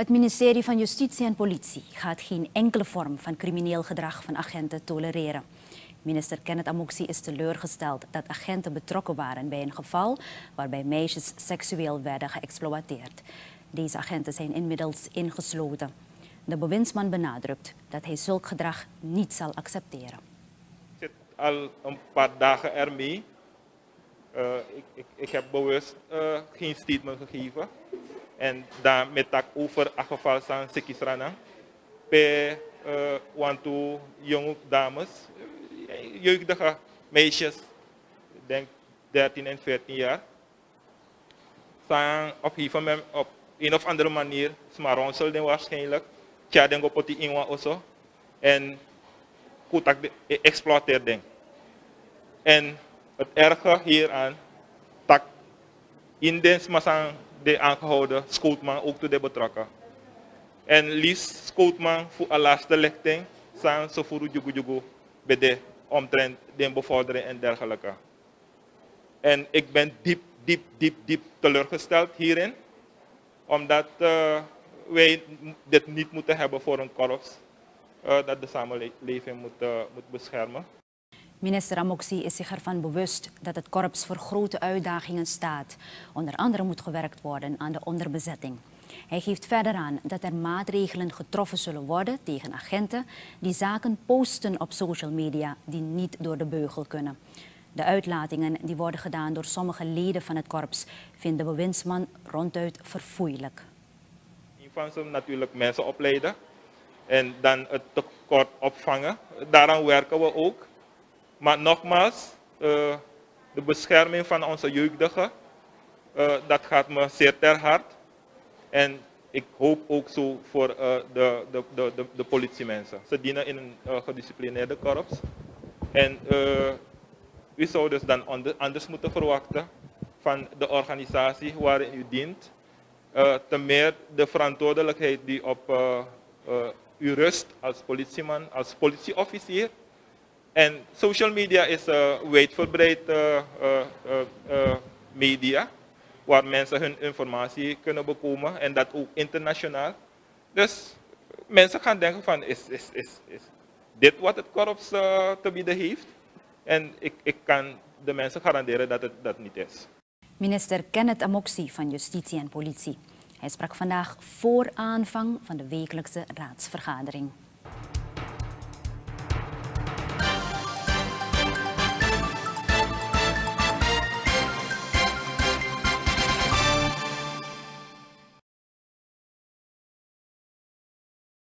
Het ministerie van Justitie en Politie gaat geen enkele vorm van crimineel gedrag van agenten tolereren. Minister Kenneth Amoxie is teleurgesteld dat agenten betrokken waren bij een geval waarbij meisjes seksueel werden geëxploiteerd. Deze agenten zijn inmiddels ingesloten. De bewindsman benadrukt dat hij zulk gedrag niet zal accepteren. Ik zit al een paar dagen ermee. Eh, ik, ik, ik, heb bewust eh, geen statement gegeven. En dan met tak over afval zijn sikisrana. per uh, eh, wantu jonge dames, jeugdige meisjes, denk 13 en 14 jaar, zijn op, hieven, op een of andere manier, smaronselden waarschijnlijk, tjaden op die inwa also, en goed e- den, En het erge hieraan, tak indens masang de aangehouden Scootman ook te de betrokken. En Lies Scootman voor een laatste lichting zijn ze voor jugu jugu bij de omtrent de bevordering en dergelijke. En ik ben diep, diep, diep, diep teleurgesteld hierin. Omdat eh, wij dit niet moeten hebben voor een korps eh, dat de samenleving moet, eh, moet beschermen. Minister Amoxi is zich ervan bewust dat het korps voor grote uitdagingen staat. Onder andere moet gewerkt worden aan de onderbezetting. Hij geeft verder aan dat er maatregelen getroffen zullen worden tegen agenten die zaken posten op social media die niet door de beugel kunnen. De uitlatingen die worden gedaan door sommige leden van het korps vinden bewindsman ronduit verfoeilijk. Infantsum natuurlijk mensen opleiden en dan het tekort opvangen. Daaraan werken we ook. Maar nogmaals, de bescherming van onze jeugdigen, dat gaat me zeer ter hart. En ik hoop ook zo voor de, de, de, de, de politiemensen. Ze dienen in een gedisciplineerde korps. En u zou dus dan anders moeten verwachten van de organisatie waarin u dient. Uh, ten meer de verantwoordelijkheid die op uh, u rust als politieman, als politieofficier, en social media is een wijdverbreid uh, uh, uh, media waar mensen hun informatie kunnen bekomen en dat ook internationaal. Dus mensen gaan denken van, is, is, is, is dit wat het korps te bieden heeft? En ik, ik kan de mensen garanderen dat het dat niet is. Minister Kenneth Amoxie van Justitie en Politie. Hij sprak vandaag voor aanvang van de wekelijkse raadsvergadering.